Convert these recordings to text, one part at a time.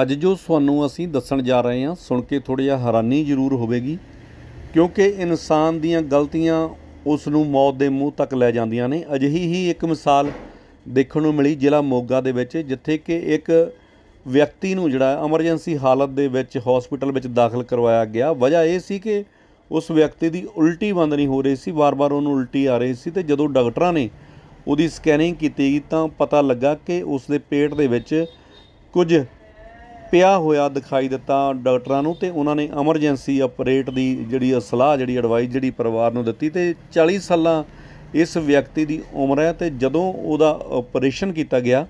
ਅੱਜ ਜੋ ਤੁਹਾਨੂੰ ਅਸੀਂ ਦੱਸਣ ਜਾ ਰਹੇ ਹਾਂ ਸੁਣ ਕੇ ਥੋੜੀ ਜਿਹੀ ਹੈਰਾਨੀ ਜ਼ਰੂਰ ਹੋਵੇਗੀ ਕਿਉਂਕਿ ਇਨਸਾਨ ਦੀਆਂ ਗਲਤੀਆਂ ਉਸ ਨੂੰ ਮੌਤ ਦੇ ਮੂੰਹ ਤੱਕ ਲੈ ਜਾਂਦੀਆਂ ਨੇ ਅਜਿਹੀ ਹੀ ਇੱਕ ਮਿਸਾਲ ਦੇਖਣ ਨੂੰ ਮਿਲੀ ਜ਼ਿਲ੍ਹਾ ਮੋਗਾ ਦੇ ਵਿੱਚ ਜਿੱਥੇ ਕਿ ਇੱਕ ਵਿਅਕਤੀ ਨੂੰ ਜਿਹੜਾ ਐਮਰਜੈਂਸੀ ਹਾਲਤ ਦੇ ਵਿੱਚ ਹਸਪੀਟਲ ਵਿੱਚ ਦਾਖਲ ਕਰਵਾਇਆ ਗਿਆ ਵਜ੍ਹਾ ਇਹ ਸੀ ਕਿ ਉਸ ਵਿਅਕਤੀ ਦੀ ਉਲਟੀ ਬੰਦ ਨਹੀਂ ਹੋ ਰਹੀ ਸੀ ਵਾਰ-ਵਾਰ ਉਹਨੂੰ ਉਲਟੀ ਆ ਰਹੀ ਸੀ ਤੇ ਜਦੋਂ ਡਾਕਟਰਾਂ ਨੇ ਉਹਦੀ ਸਕੈਨਿੰਗ ਕੀਤੀ ਤਾਂ ਪਤਾ ਲੱਗਾ ਕਿ ਉਸ ਦੇ ਪੇਟ ਦੇ ਵਿੱਚ ਕੁਝ ਪਿਆ ਹੋਇਆ ਦਿਖਾਈ ਦਿੱਤਾ ਡਾਕਟਰਾਂ ਨੂੰ ਤੇ ਉਹਨਾਂ ਨੇ ਐਮਰਜੈਂਸੀ ਆਪਰੇਟ ਦੀ ਜਿਹੜੀ ਸਲਾਹ ਜਿਹੜੀ ਐਡਵਾਈਸ ਜਿਹੜੀ ਪਰਿਵਾਰ ਨੂੰ ਦਿੱਤੀ ਤੇ 40 ਸਾਲਾਂ ਇਸ ਵਿਅਕਤੀ ਦੀ ਉਮਰ ਹੈ ਤੇ ਜਦੋਂ ਉਹਦਾ ਆਪਰੇਸ਼ਨ ਕੀਤਾ ਗਿਆ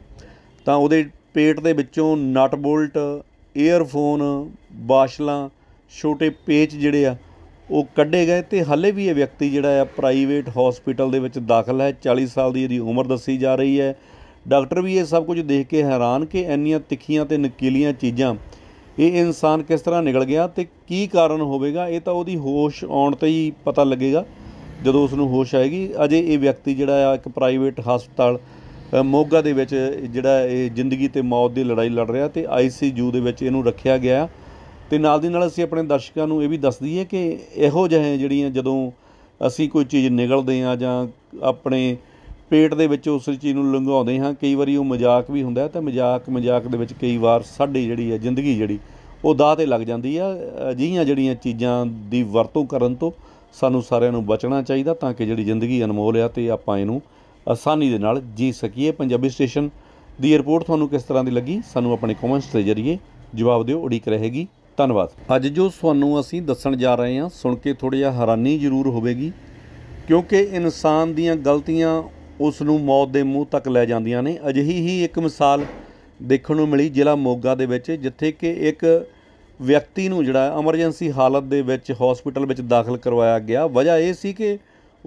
ਤਾਂ ਉਹਦੇ ਪੇਟ ਦੇ ਵਿੱਚੋਂ ਨਟ ਬੋਲਟ 에ਅਰਫੋਨ ਬਾਸ਼ਲਾਂ ਛੋਟੇ ਪੇਚ ਜਿਹੜੇ ਆ ਉਹ ਕੱਢੇ ਗਏ ਤੇ ਹੱਲੇ ਵੀ ਇਹ ਵਿਅਕਤੀ ਜਿਹੜਾ ਆ ਪ੍ਰਾਈਵੇਟ ਹਸਪੀਟਲ ਦੇ ਵਿੱਚ ਦਾਖਲ ਹੈ 40 ਸਾਲ ਦੀ ਇਹਦੀ ਉਮਰ ਦੱਸੀ ਜਾ ਰਹੀ ਹੈ ਡਾਕਟਰ ਵੀ ਇਹ ਸਭ ਕੁਝ ਦੇਖ ਕੇ ਹੈਰਾਨ ਕਿ ਇੰਨੀਆਂ ਤਿੱਖੀਆਂ ਤੇ ਨਕੀਲੀਆਂ ਚੀਜ਼ਾਂ ਇਹ ਇਨਸਾਨ ਕਿਸ ਤਰ੍ਹਾਂ ਨਿਕਲ ਗਿਆ ਤੇ ਕੀ ਕਾਰਨ ਹੋਵੇਗਾ ਇਹ ਤਾਂ ਉਹਦੀ ਹੋਸ਼ ਆਉਣ ਤੇ ਹੀ ਪਤਾ ਲੱਗੇਗਾ ਜਦੋਂ ਉਸ ਨੂੰ ਹੋਸ਼ ਆਏਗੀ ਅਜੇ ਇਹ ਵਿਅਕਤੀ ਜਿਹੜਾ ਆ ਇੱਕ ਪ੍ਰਾਈਵੇਟ ਹਸਪਤਾਲ ਮੋਗਾ ਦੇ ਵਿੱਚ ਜਿਹੜਾ ਇਹ ਜ਼ਿੰਦਗੀ ਤੇ ਮੌਤ ਦੀ ਲੜਾਈ ਲੜ ਰਿਹਾ ਤੇ ਆਈਸੀਯੂ ਦੇ ਵਿੱਚ ਇਹਨੂੰ ਰੱਖਿਆ ਗਿਆ ਤੇ ਨਾਲ ਦੀ ਨਾਲ ਅਸੀਂ ਆਪਣੇ ਦਰਸ਼ਕਾਂ ਨੂੰ ਇਹ ਵੀ ਦੱਸ ਦਈਏ ਕਿ ਇਹੋ ਜਿਹੇ ਜਿਹੜੀਆਂ ਜਦੋਂ ਅਸੀਂ ਕੋਈ ਚੀਜ਼ ਨਿਗਲਦੇ ਆ ਜਾਂ ਆਪਣੇ ਪੇਟ ਦੇ ਵਿੱਚ ਉਸ ਚੀਜ਼ ਨੂੰ ਲੰਘਾਉਂਦੇ ਹਾਂ ਕਈ ਵਾਰੀ ਉਹ ਮਜ਼ਾਕ ਵੀ ਹੁੰਦਾ ਤਾਂ ਮਜ਼ਾਕ ਮਜ਼ਾਕ ਦੇ ਵਿੱਚ ਕਈ ਵਾਰ ਸਾਡੀ ਜਿਹੜੀ ਹੈ ਜ਼ਿੰਦਗੀ ਜਿਹੜੀ ਉਹ ਦਾਹ ਤੇ ਲੱਗ ਜਾਂਦੀ ਆ ਅਜਿਹੀਆਂ ਜਿਹੜੀਆਂ ਚੀਜ਼ਾਂ ਦੀ ਵਰਤੋਂ ਕਰਨ ਤੋਂ ਸਾਨੂੰ ਸਾਰਿਆਂ ਨੂੰ ਬਚਣਾ ਚਾਹੀਦਾ ਤਾਂ ਕਿ ਜਿਹੜੀ ਜ਼ਿੰਦਗੀ ਅਨਮੋਲ ਆ ਤੇ ਆਪਾਂ ਇਹਨੂੰ ਆਸਾਨੀ ਦੇ ਨਾਲ ਜੀ ਸਕੀਏ ਪੰਜਾਬੀ ਸਟੇਸ਼ਨ ਦੀ ਰਿਪੋਰਟ ਤੁਹਾਨੂੰ ਕਿਸ ਤਰ੍ਹਾਂ ਦੀ ਲੱਗੀ ਸਾਨੂੰ ਆਪਣੇ ਕਮੈਂਟਸ ਦੇ ਜ਼ਰੀਏ ਜਵਾਬ ਦਿਓ ਉਡੀਕ ਰਹੇਗੀ ਧੰਨਵਾਦ ਅੱਜ ਜੋ ਤੁਹਾਨੂੰ ਅਸੀਂ ਦੱਸਣ ਜਾ ਰਹੇ ਹਾਂ ਸੁਣ ਕੇ ਥੋੜੀ ਜਿਹਾ ਹੈਰਾਨੀ ਜ਼ਰੂਰ ਹੋਵੇਗੀ ਕਿਉਂਕਿ ਇਨਸਾਨ ਦੀਆਂ ਗਲਤੀਆਂ ਉਸ ਨੂੰ ਮੌਤ ਦੇ ਮੂੰਹ ਤੱਕ ਲੈ ਜਾਂਦੀਆਂ ਨੇ ਅਜਿਹੀ ਹੀ ਇੱਕ ਮਿਸਾਲ ਦੇਖਣ ਨੂੰ ਮਿਲੀ ਜ਼ਿਲ੍ਹਾ ਮੋਗਾ ਦੇ ਵਿੱਚ ਜਿੱਥੇ ਕਿ ਇੱਕ ਵਿਅਕਤੀ ਨੂੰ ਜਿਹੜਾ ਐਮਰਜੈਂਸੀ ਹਾਲਤ ਦੇ ਵਿੱਚ ਹਸਪੀਟਲ ਵਿੱਚ ਦਾਖਲ ਕਰਵਾਇਆ ਗਿਆ ਵਜ੍ਹਾ ਇਹ ਸੀ ਕਿ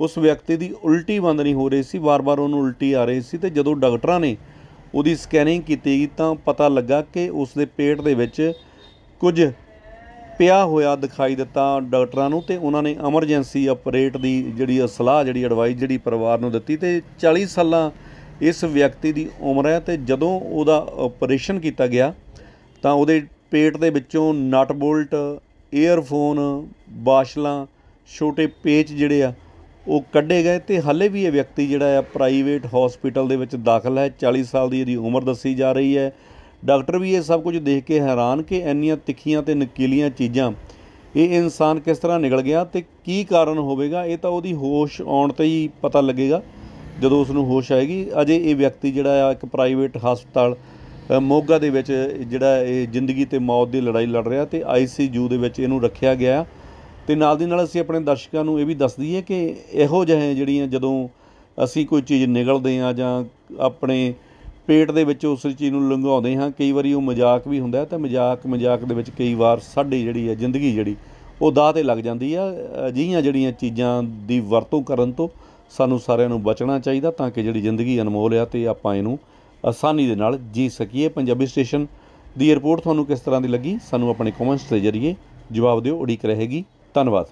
ਉਸ ਵਿਅਕਤੀ ਦੀ ਉਲਟੀ ਬੰਦ ਨਹੀਂ ਹੋ ਰਹੀ ਸੀ ਵਾਰ-ਵਾਰ ਉਹਨੂੰ ਉਲਟੀ ਆ ਰਹੀ ਸੀ ਤੇ ਜਦੋਂ ਡਾਕਟਰਾਂ ਨੇ ਉਹਦੀ ਸਕੈਨਿੰਗ ਕੀਤੀ ਤਾਂ ਪਤਾ ਲੱਗਾ ਕਿ ਉਸ ਦੇ ਪੇਟ ਦੇ ਵਿੱਚ ਕੁਝ ਪਿਆ ਹੋਇਆ ਦਿਖਾਈ ਦਿੱਤਾ ਡਾਕਟਰਾਂ ਨੂੰ ਤੇ ਉਹਨਾਂ ਨੇ ਐਮਰਜੈਂਸੀ ਆਪਰੇਟ ਦੀ ਜਿਹੜੀ ਸਲਾਹ ਜਿਹੜੀ ਐਡਵਾਈਸ ਜਿਹੜੀ ਪਰਿਵਾਰ ਨੂੰ ਦਿੱਤੀ ਤੇ 40 ਸਾਲਾਂ ਇਸ ਵਿਅਕਤੀ ਦੀ ਉਮਰ ਹੈ ਤੇ ਜਦੋਂ ਉਹਦਾ ਆਪਰੇਸ਼ਨ ਕੀਤਾ ਗਿਆ ਤਾਂ ਉਹਦੇ ਪੇਟ ਦੇ ਵਿੱਚੋਂ ਨਟ ਬੋਲਟ 에ਅਰਫੋਨ ਬਾਸ਼ਲਾਂ ਛੋਟੇ ਪੇਚ ਜਿਹੜੇ ਆ ਉਹ ਕੱਢੇ ਗਏ ਤੇ ਹੱਲੇ ਵੀ ਇਹ ਵਿਅਕਤੀ ਜਿਹੜਾ ਆ ਪ੍ਰਾਈਵੇਟ ਹਸਪੀਟਲ ਦੇ ਵਿੱਚ ਦਾਖਲ ਹੈ 40 ਸਾਲ ਦੀ ਇਹਦੀ ਉਮਰ ਦੱਸੀ ਜਾ ਰਹੀ ਹੈ ਡਾਕਟਰ ਵੀ ਇਹ ਸਭ ਕੁਝ ਦੇਖ ਕੇ ਹੈਰਾਨ ਕਿ ਇੰਨੀਆਂ ਤਿੱਖੀਆਂ ਤੇ ਨਕੀਲੀਆਂ ਚੀਜ਼ਾਂ ਇਹ ਇਨਸਾਨ ਕਿਸ ਤਰ੍ਹਾਂ ਨਿਕਲ ਗਿਆ ਤੇ ਕੀ ਕਾਰਨ ਹੋਵੇਗਾ ਇਹ ਤਾਂ ਉਹਦੀ ਹੋਸ਼ ਆਉਣ ਤੇ ਹੀ ਪਤਾ ਲੱਗੇਗਾ ਜਦੋਂ ਉਸ ਨੂੰ ਹੋਸ਼ ਆਏਗੀ ਅਜੇ ਇਹ ਵਿਅਕਤੀ ਜਿਹੜਾ ਆ ਇੱਕ ਪ੍ਰਾਈਵੇਟ ਹਸਪਤਾਲ ਮੋਗਾ ਦੇ ਵਿੱਚ ਜਿਹੜਾ ਇਹ ਜ਼ਿੰਦਗੀ ਤੇ ਮੌਤ ਦੀ ਲੜਾਈ ਲੜ ਰਿਹਾ ਤੇ ਆਈਸੀਯੂ ਦੇ ਵਿੱਚ ਇਹਨੂੰ ਰੱਖਿਆ ਗਿਆ ਤੇ ਨਾਲ ਦੀ ਨਾਲ ਅਸੀਂ ਆਪਣੇ ਦਰਸ਼ਕਾਂ ਨੂੰ ਇਹ ਵੀ ਦੱਸ ਦਈਏ ਕਿ ਇਹੋ ਜਿਹੇ ਜਿਹੜੀਆਂ ਜਦੋਂ ਅਸੀਂ ਕੋਈ ਚੀਜ਼ ਨਿਗਲਦੇ ਆ ਜਾਂ ਆਪਣੇ ਪੇਟ ਦੇ ਵਿੱਚ ਉਸ ਚੀਜ਼ ਨੂੰ ਲੰਘਾਉਂਦੇ ਹਾਂ ਕਈ ਵਾਰੀ ਉਹ ਮਜ਼ਾਕ ਵੀ ਹੁੰਦਾ ਤਾਂ ਮਜ਼ਾਕ ਮਜ਼ਾਕ ਦੇ ਵਿੱਚ ਕਈ ਵਾਰ ਸਾਡੀ ਜਿਹੜੀ ਹੈ ਜ਼ਿੰਦਗੀ ਜਿਹੜੀ ਉਹ ਦਾਹ ਤੇ ਲੱਗ ਜਾਂਦੀ ਆ ਅਜਿਹੀਆਂ ਜਿਹੜੀਆਂ ਚੀਜ਼ਾਂ ਦੀ ਵਰਤੋਂ ਕਰਨ ਤੋਂ ਸਾਨੂੰ ਸਾਰਿਆਂ ਨੂੰ ਬਚਣਾ ਚਾਹੀਦਾ ਤਾਂ ਕਿ ਜਿਹੜੀ ਜ਼ਿੰਦਗੀ ਅਨਮੋਲ ਆ ਤੇ ਆਪਾਂ ਇਹਨੂੰ ਆਸਾਨੀ ਦੇ ਨਾਲ ਜੀ ਸਕੀਏ ਪੰਜਾਬੀ ਸਟੇਸ਼ਨ ਦੀ ਰਿਪੋਰਟ ਤੁਹਾਨੂੰ ਕਿਸ ਤਰ੍ਹਾਂ ਦੀ ਲੱਗੀ ਸਾਨੂੰ ਆਪਣੇ ਕਮੈਂਟਸ ਦੇ ਜ਼ਰੀਏ ਜਵਾਬ ਦਿਓ ਉਡੀਕ ਰਹੇਗੀ ਧੰਨਵਾਦ